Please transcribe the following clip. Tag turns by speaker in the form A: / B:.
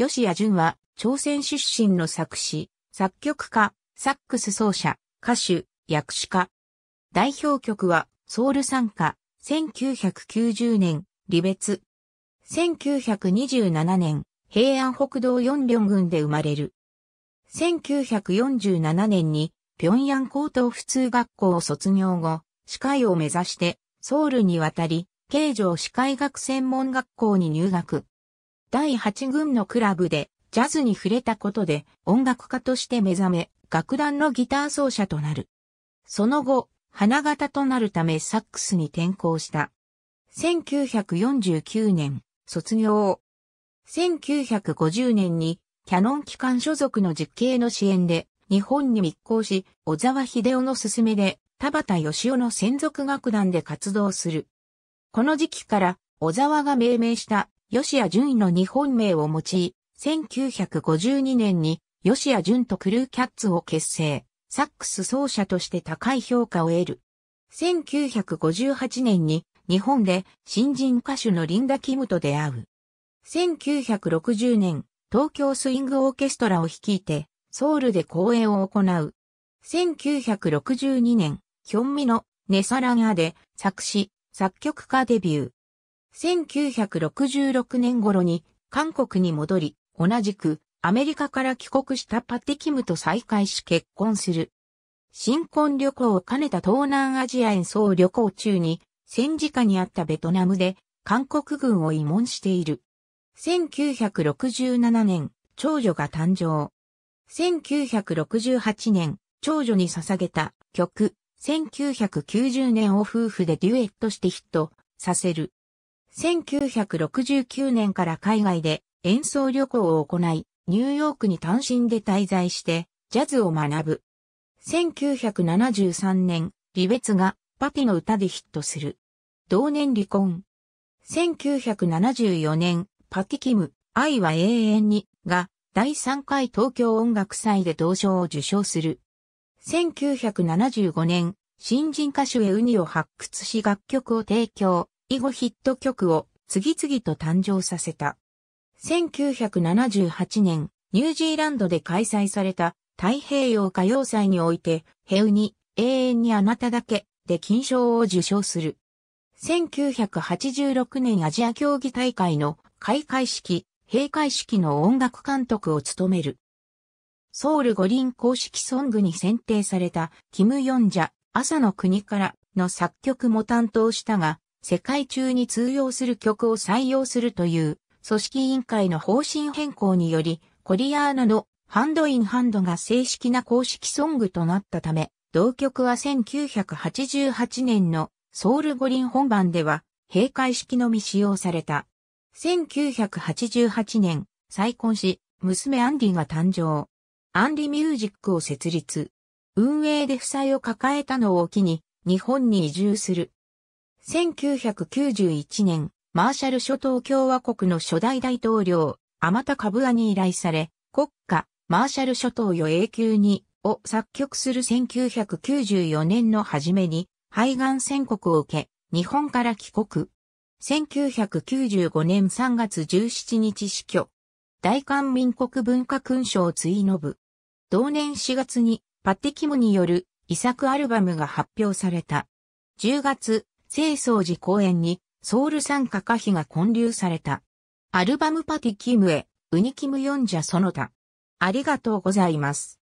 A: 吉谷淳は、朝鮮出身の作詞、作曲家、サックス奏者、歌手、役詞家。代表曲は、ソウル参加、1990年、離別。1927年、平安北道四両郡で生まれる。1947年に、平壌高等普通学校を卒業後、歯科医を目指して、ソウルに渡り、京城歯科医学専門学校に入学。第8軍のクラブでジャズに触れたことで音楽家として目覚め、楽団のギター奏者となる。その後、花形となるためサックスに転向した。1949年、卒業。1950年に、キャノン機関所属の実刑の支援で、日本に密航し、小沢秀夫の勧めで、田畑義夫の専属楽団で活動する。この時期から、小沢が命名した吉谷淳の日本名を用い、1952年に吉谷淳とクルーキャッツを結成、サックス奏者として高い評価を得る。1958年に日本で新人歌手のリンダ・キムと出会う。1960年、東京スイングオーケストラを率いて、ソウルで公演を行う。1962年、ヒョンミのネサラガで作詞、作曲家デビュー。1966年頃に韓国に戻り、同じくアメリカから帰国したパテキムと再会し結婚する。新婚旅行を兼ねた東南アジア演奏旅行中に戦時下にあったベトナムで韓国軍を慰問している。1967年、長女が誕生。1968年、長女に捧げた曲、1990年を夫婦でデュエットしてヒットさせる。1969年から海外で演奏旅行を行い、ニューヨークに単身で滞在して、ジャズを学ぶ。1973年、離別がパピの歌でヒットする。同年離婚。1974年、パティキム、愛は永遠に、が、第3回東京音楽祭で同賞を受賞する。1975年、新人歌手へウニを発掘し楽曲を提供、以後ヒット曲を次々と誕生させた。1978年、ニュージーランドで開催された太平洋歌謡祭において、ヘウに永遠にあなただけで金賞を受賞する。1986年アジア競技大会の開会式、閉会式の音楽監督を務める。ソウル五輪公式ソングに選定されたキム・ヨンジャ、朝の国からの作曲も担当したが、世界中に通用する曲を採用するという組織委員会の方針変更により、コリアーナのハンドインハンドが正式な公式ソングとなったため、同曲は1988年のソウル五輪本番では閉会式のみ使用された。1988年、再婚し、娘アンディが誕生。アンディミュージックを設立。運営で負債を抱えたのを機に、日本に移住する。1991年、マーシャル諸島共和国の初代大統領、アマタ・カブアに依頼され、国家、マーシャル諸島よ永久に、を作曲する1994年の初めに、肺がん宣告を受け、日本から帰国。1995年3月17日死去。大韓民国文化勲章追の部。同年4月に、パッティキムによる遺作アルバムが発表された。10月、清掃寺公園にソウル参加歌碑が建立された。アルバムパティキムへ、ウニキムヨンジャその他。ありがとうございます。